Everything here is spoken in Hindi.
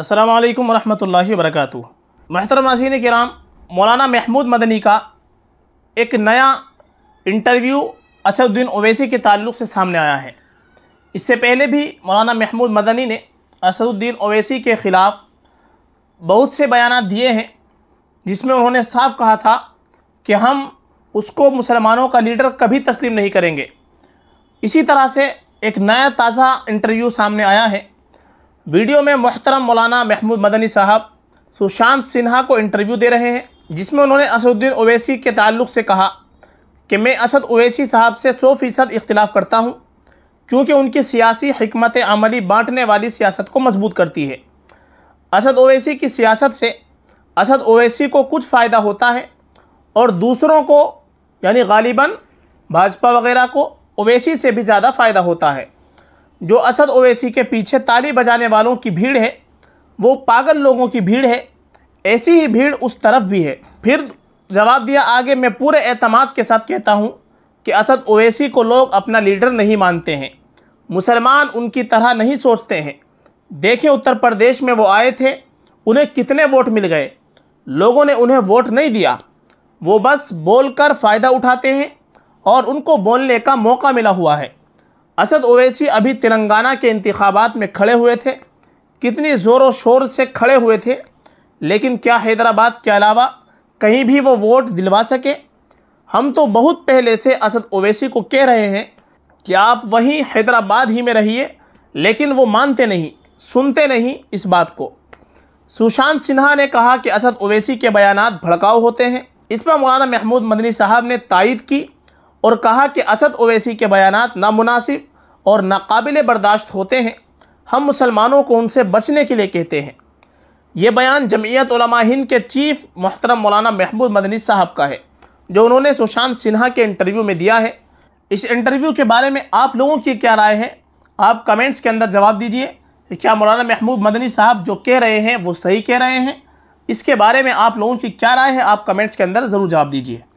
असलकम वरहमल वरक महतरम नाजीन कराम मौलाना महमूद मदनी का एक नया इंटरव्यू असदुद्दीन ओवैसी के ताल्लुक़ से सामने आया है इससे पहले भी मौलाना महमूद मदनी ने असदुद्दीन ओवैसी के ख़िलाफ़ बहुत से बयान दिए हैं जिसमें उन्होंने साफ कहा था कि हम उसको मुसलमानों का लीडर कभी तस्लीम नहीं करेंगे इसी तरह से एक नया ताज़ा इंटरव्यू सामने आया है वीडियो में मोहतरम मौलाना महमूद मदनी साहब सुशांत सिन्हा को इंटरव्यू दे रहे हैं जिसमें उन्होंने असदुद्दीन ओवैसी के ताल्लुक से कहा कि मैं असद ओवैसी साहब से सौ फ़ीसद इख्तलाफ़ करता हूँ क्योंकि उनकी सियासी हमत अमली बाँटने वाली सियासत को मजबूत करती है असद ओवैसी की सियासत से असद ओवैसी को कुछ फ़ायदा होता है और दूसरों को यानी गालिबा भाजपा वगैरह को ओवैसी से भी ज़्यादा फ़ायदा होता है जो असद ओवैसी के पीछे ताली बजाने वालों की भीड़ है वो पागल लोगों की भीड़ है ऐसी ही भीड़ उस तरफ भी है फिर जवाब दिया आगे मैं पूरे अहतमाद के साथ कहता हूँ कि असद ओवैसी को लोग अपना लीडर नहीं मानते हैं मुसलमान उनकी तरह नहीं सोचते हैं देखें उत्तर प्रदेश में वो आए थे उन्हें कितने वोट मिल गए लोगों ने उन्हें वोट नहीं दिया वो बस बोलकर फ़ायदा उठाते हैं और उनको बोलने का मौका मिला हुआ है असद ओवैसी अभी तेलंगाना के इंतबात में खड़े हुए थे कितनी ज़ोर व शोर से खड़े हुए थे लेकिन क्या हैदराबाद के अलावा कहीं भी वो वोट दिलवा सके हम तो बहुत पहले से असद ओवैसी को कह रहे हैं कि आप वहीं हैदराबाद ही में रहिए लेकिन वो मानते नहीं सुनते नहीं इस बात को सुशांत सिन्हा ने कहा कि असद ओवैसी के बयान भड़काऊ होते हैं इस पर मौलाना महमूद मदनी साहब ने तायद की और कहा कि असद ओवैसी के बयान नामनासिब और नाकबिल बर्दाश्त होते हैं हम मुसलमानों को उनसे बचने के लिए कहते हैं ये बयान जमीयत हिंद के चीफ मोहतरम मौलाना महमूद मदनी साहब का है जो उन्होंने सुशांत सिन्हा के इंटरव्यू में दिया है इस इंटरव्यू के बारे में आप लोगों की क्या राय है आप कमेंट्स के अंदर जवाब दीजिए क्या मौलाना महमूद मदनी साहब जो कह रहे हैं वो सही कह रहे हैं इसके बारे में आप लोगों की क्या राय है आप कमेंट्स के अंदर ज़रूर जवाब दीजिए